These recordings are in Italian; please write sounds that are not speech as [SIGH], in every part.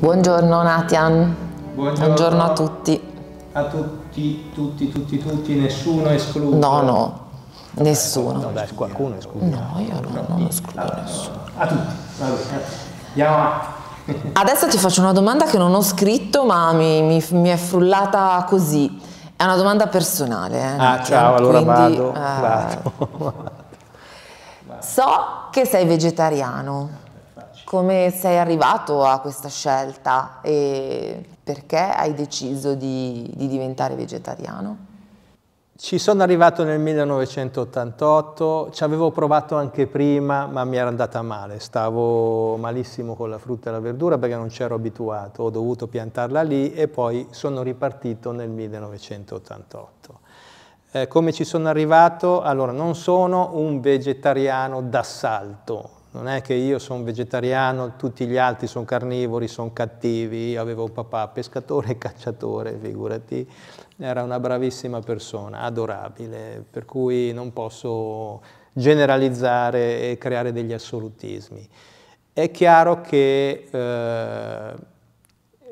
Buongiorno Natian. Buongiorno, Buongiorno a tutti. A tutti, tutti, tutti, tutti, nessuno escluso. No, no, nessuno. No, dai, qualcuno escluso. No, io no, non escludo allora, nessuno. A tutti, vabbè, andiamo avanti. Adesso ti faccio una domanda che non ho scritto, ma mi, mi, mi è frullata così. È una domanda personale. Eh, ah, ciao, allora vado, eh, vado. [LAUGHS] So che sei vegetariano. Come sei arrivato a questa scelta e perché hai deciso di, di diventare vegetariano? Ci sono arrivato nel 1988, ci avevo provato anche prima ma mi era andata male, stavo malissimo con la frutta e la verdura perché non c'ero abituato, ho dovuto piantarla lì e poi sono ripartito nel 1988. Eh, come ci sono arrivato? Allora, non sono un vegetariano d'assalto, non è che io sono vegetariano, tutti gli altri sono carnivori, sono cattivi, io avevo un papà pescatore e cacciatore, figurati, era una bravissima persona, adorabile, per cui non posso generalizzare e creare degli assolutismi. È chiaro che eh,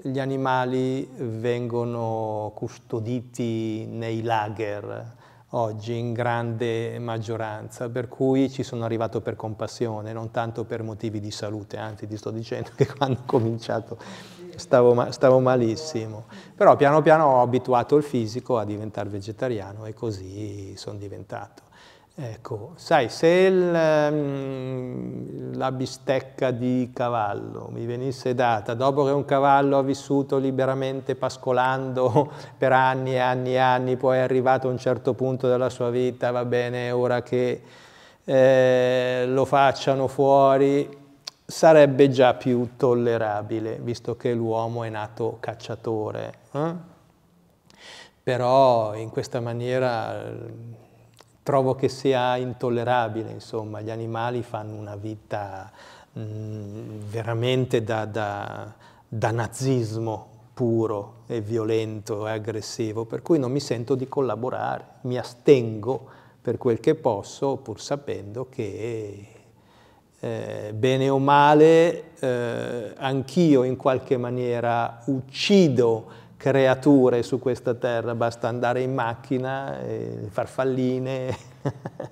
gli animali vengono custoditi nei lager, oggi in grande maggioranza, per cui ci sono arrivato per compassione, non tanto per motivi di salute, anzi ti sto dicendo [LAUGHS] che quando ho cominciato stavo, stavo malissimo, però piano piano ho abituato il fisico a diventare vegetariano e così sono diventato. Ecco, sai, se il, mm, la bistecca di cavallo mi venisse data, dopo che un cavallo ha vissuto liberamente pascolando [LAUGHS] per anni e anni e anni, poi è arrivato a un certo punto della sua vita, va bene, ora che eh, lo facciano fuori, sarebbe già più tollerabile, visto che l'uomo è nato cacciatore. Eh? Però in questa maniera trovo che sia intollerabile, insomma, gli animali fanno una vita mh, veramente da, da, da nazismo puro e violento e aggressivo, per cui non mi sento di collaborare, mi astengo per quel che posso, pur sapendo che eh, bene o male eh, anch'io in qualche maniera uccido creature su questa terra, basta andare in macchina, farfalline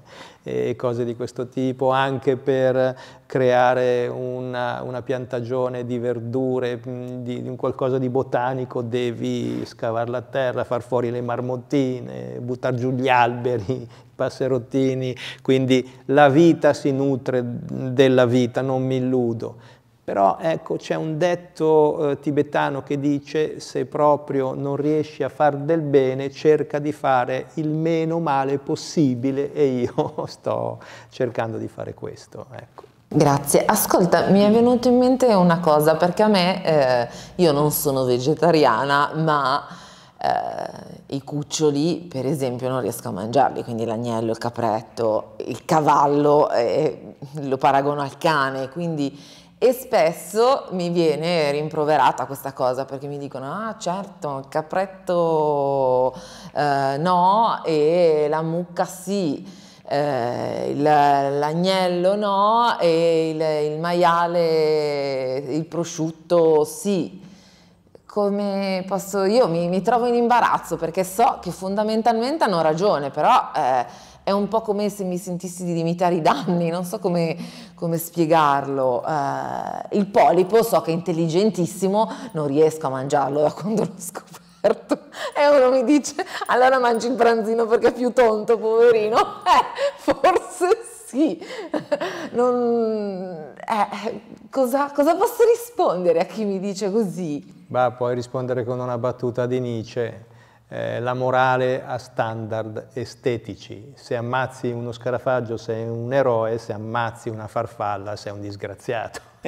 [LAUGHS] e cose di questo tipo, anche per creare una, una piantagione di verdure, di, di, qualcosa di botanico, devi scavare la terra, far fuori le marmottine, buttare giù gli alberi, [LAUGHS] i passerottini, quindi la vita si nutre della vita, non mi illudo. Però ecco, c'è un detto eh, tibetano che dice se proprio non riesci a far del bene, cerca di fare il meno male possibile e io [LAUGHS] sto cercando di fare questo. Ecco. Grazie. Ascolta, mi è venuto in mente una cosa, perché a me, eh, io non sono vegetariana, ma eh, i cuccioli, per esempio, non riesco a mangiarli, quindi l'agnello, il capretto, il cavallo, eh, lo paragono al cane, quindi e spesso mi viene rimproverata questa cosa perché mi dicono, ah certo, il capretto eh, no e la mucca sì. Eh, l'agnello no e il, il, maiale, il prosciutto sì. Come posso io mi, mi, trovo in imbarazzo perché so che fondamentalmente hanno ragione, però eh, è un po' come se mi sentissi di limitare i danni, non so come, come spiegarlo, eh, il polipo so che è intelligentissimo, non riesco a mangiarlo da quando l'ho scoperto. [LAUGHS] E uno mi dice, allora mangi il pranzino perché è più tonto, poverino. [LAUGHS] Eh, forse sì. [LAUGHS] Non, eh, cosa, cosa posso rispondere a chi mi dice così? Beh, puoi rispondere con una battuta di Nietzsche. Eh, la morale a standard estetici. Se ammazzi uno scarafaggio sei un eroe, se ammazzi una farfalla sei un disgraziato. [LAUGHS]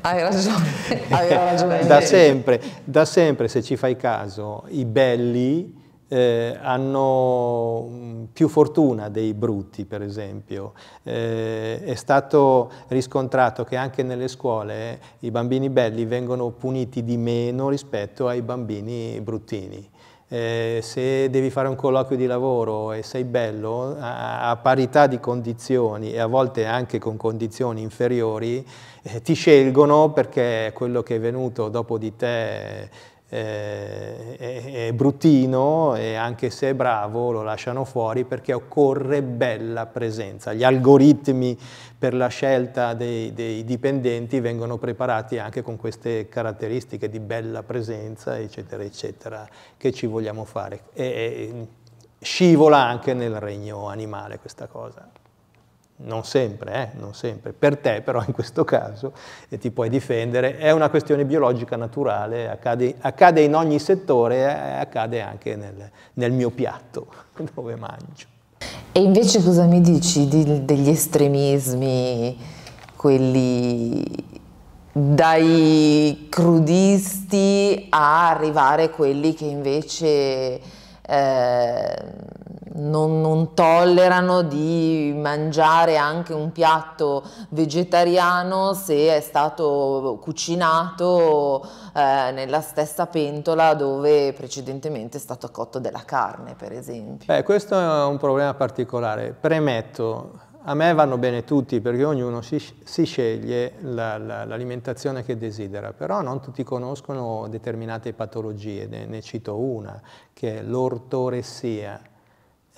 Hai ragione, hai [LAUGHS] ragione. da, sempre, da sempre, se ci fai caso, i belli eh, hanno mm, più fortuna dei brutti, per esempio. Eh, è stato riscontrato che anche nelle scuole eh, i bambini belli vengono puniti di meno rispetto ai bambini bruttini. Eh, se devi fare un colloquio di lavoro e sei bello, a, a parità di condizioni e a volte anche con condizioni inferiori, eh, ti scelgono perché quello che è venuto dopo di te eh, è, è bruttino e anche se è bravo lo lasciano fuori perché occorre bella presenza. Gli algoritmi per la scelta dei, dei dipendenti vengono preparati anche con queste caratteristiche di bella presenza, eccetera, eccetera, che ci vogliamo fare. E, e, scivola anche nel regno animale questa cosa non sempre, eh? non sempre, per te però in questo caso ti puoi difendere, è una questione biologica naturale, accade, accade in ogni settore, eh, accade anche nel, nel, mio piatto [LAUGHS] dove mangio. E invece cosa mi dici di, degli estremismi, quelli dai crudisti a arrivare quelli che invece... Eh, non, non, tollerano di mangiare anche un piatto vegetariano se è stato cucinato eh, nella stessa pentola dove precedentemente è stato cotto della carne, per esempio. Beh, questo è un problema particolare. Premetto, a me vanno bene tutti perché ognuno si, si sceglie l'alimentazione la, la, che desidera, però non tutti conoscono determinate patologie, ne, ne cito una, che è l'ortoressia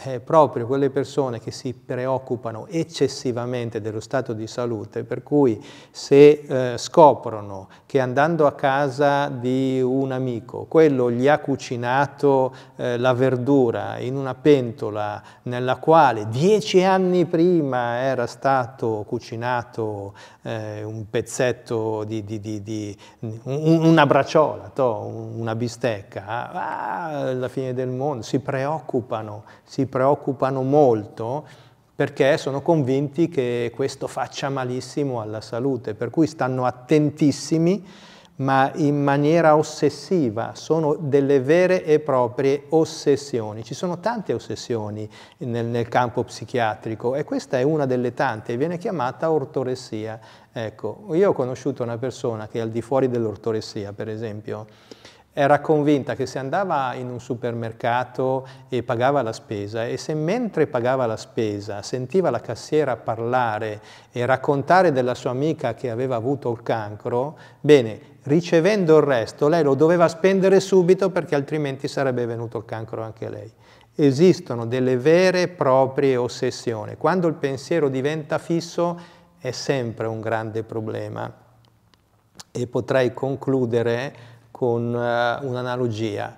eh, proprio quelle persone che si preoccupano eccessivamente dello stato di salute, per cui se eh, scoprono che andando a casa di un amico, quello gli ha cucinato eh, la verdura in una pentola nella quale dieci anni prima era stato cucinato eh, un pezzetto di, di, di, di un, una bracciola, to, una bistecca, ah, alla fine del mondo, si preoccupano, si preoccupano molto perché sono convinti che questo faccia malissimo alla salute, per cui stanno attentissimi ma in maniera ossessiva, sono delle vere e proprie ossessioni. Ci sono tante ossessioni nel, nel campo psichiatrico e questa è una delle tante, viene chiamata ortoressia. Ecco, io ho conosciuto una persona che al di fuori dell'ortoressia, per esempio, era convinta che se andava in un supermercato e pagava la spesa e se mentre pagava la spesa sentiva la cassiera parlare e raccontare della sua amica che aveva avuto il cancro, bene, ricevendo il resto lei lo doveva spendere subito perché altrimenti sarebbe venuto il cancro anche lei. Esistono delle vere e proprie ossessioni. Quando il pensiero diventa fisso è sempre un grande problema. E potrei concludere con eh, un'analogia.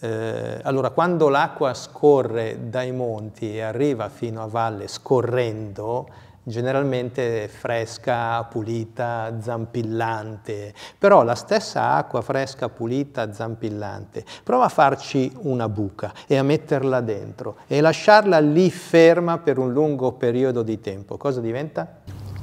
Eh, allora, quando l'acqua scorre dai monti e arriva fino a valle scorrendo, generalmente fresca, pulita, zampillante, però la stessa acqua fresca, pulita, zampillante, prova a farci una buca e a metterla dentro e lasciarla lì ferma per un lungo periodo di tempo. Cosa diventa?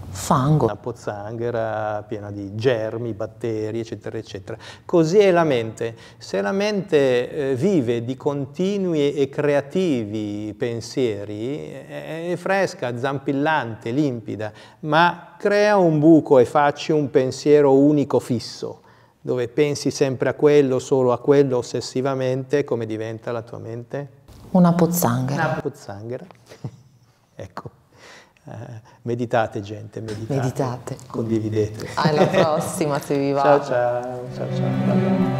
fango. Una pozzanghera piena di germi, batteri, eccetera, eccetera. Così è la mente. Se la mente eh, vive di continui e creativi pensieri, eh, è fresca, zampillante, limpida, ma crea un buco e facci un pensiero unico fisso dove pensi sempre a quello, solo a quello ossessivamente, come diventa la tua mente? Una pozzanghera. Una pozzanghera. [LAUGHS] ecco. Eh, meditate gente, meditate. meditate. Condividete. Alla prossima se vi va. ciao ciao. ciao, ciao.